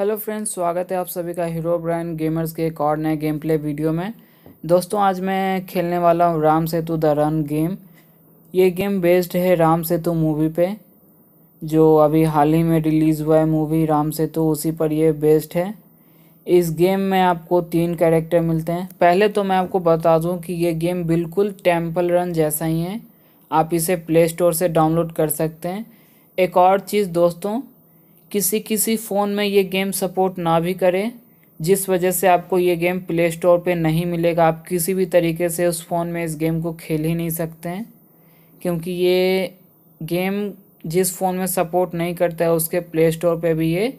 hello friends स्वागत है आप सभी का हीरो ब्रांड गेमर्स के एक और नए गेम प्ले वीडियो में दोस्तों आज मैं खेलने वाला हूँ Ram Setu the run game ये गेम बेस्ड है राम सेतु मूवी पे जो अभी हाल ही में रिलीज़ हुआ है मूवी राम सेतु उसी पर ये बेस्ड है इस गेम में आपको तीन कैरेक्टर मिलते हैं पहले तो मैं आपको बता दूँ कि ये गेम बिल्कुल टेम्पल रन जैसा ही है आप इसे प्ले स्टोर से डाउनलोड कर सकते हैं एक और चीज़ दोस्तों किसी किसी फ़ोन में ये गेम सपोर्ट ना भी करे जिस वजह से आपको ये गेम प्ले स्टोर पर नहीं मिलेगा आप किसी भी तरीके से उस फ़ोन में इस गेम को खेल ही नहीं सकते हैं क्योंकि ये गेम जिस फ़ोन में सपोर्ट नहीं करता है उसके प्ले स्टोर पर भी ये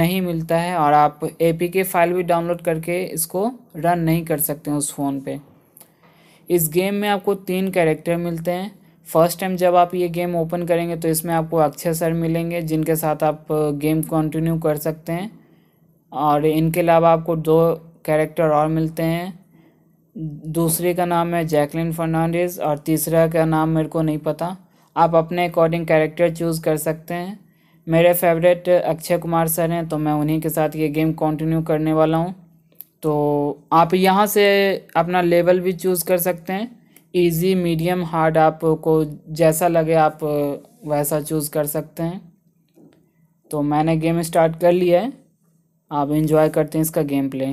नहीं मिलता है और आप ए पी के फाइल भी डाउनलोड करके इसको रन नहीं कर सकते हैं उस फ़ोन पे इस गेम में आपको तीन कैरेक्टर मिलते हैं फर्स्ट टाइम जब आप ये गेम ओपन करेंगे तो इसमें आपको अक्षय सर मिलेंगे जिनके साथ आप गेम कंटिन्यू कर सकते हैं और इनके अलावा आपको दो कैरेक्टर और मिलते हैं दूसरे का नाम है जैकलिन फर्नांडिस और तीसरा का नाम मेरे को नहीं पता आप अपने अकॉर्डिंग कैरेक्टर चूज़ कर सकते हैं मेरे फेवरेट अक्षय कुमार सर हैं तो मैं उन्हीं के साथ ये गेम कंटिन्यू करने वाला हूँ तो आप यहाँ से अपना लेवल भी चूज़ कर सकते हैं इजी मीडियम हार्ड आपको जैसा लगे आप वैसा चूज़ कर सकते हैं तो मैंने गेम स्टार्ट कर लिया है आप इन्जॉय करते हैं इसका गेम प्ले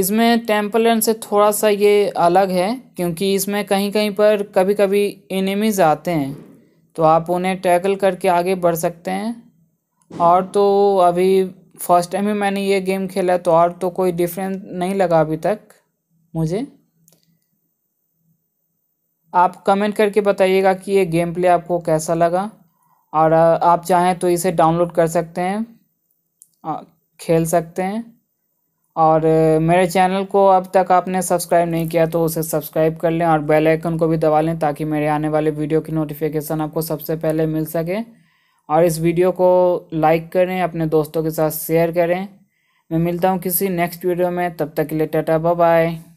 इसमें टेम्पल से थोड़ा सा ये अलग है क्योंकि इसमें कहीं कहीं पर कभी कभी एनिमीज़ आते हैं तो आप उन्हें टैकल करके आगे बढ़ सकते हैं और तो अभी फर्स्ट टाइम ही मैंने ये गेम खेला तो और तो कोई डिफरेंस नहीं लगा अभी तक मुझे आप कमेंट करके बताइएगा कि ये गेम प्ले आपको कैसा लगा और आप चाहें तो इसे डाउनलोड कर सकते हैं खेल सकते हैं और मेरे चैनल को अब तक आपने सब्सक्राइब नहीं किया तो उसे सब्सक्राइब कर लें और बेल आइकन को भी दबा लें ताकि मेरे आने वाले वीडियो की नोटिफिकेशन आपको सबसे पहले मिल सके और इस वीडियो को लाइक करें अपने दोस्तों के साथ शेयर करें मैं मिलता हूँ किसी नेक्स्ट वीडियो में तब तक के लिए टाटा बाय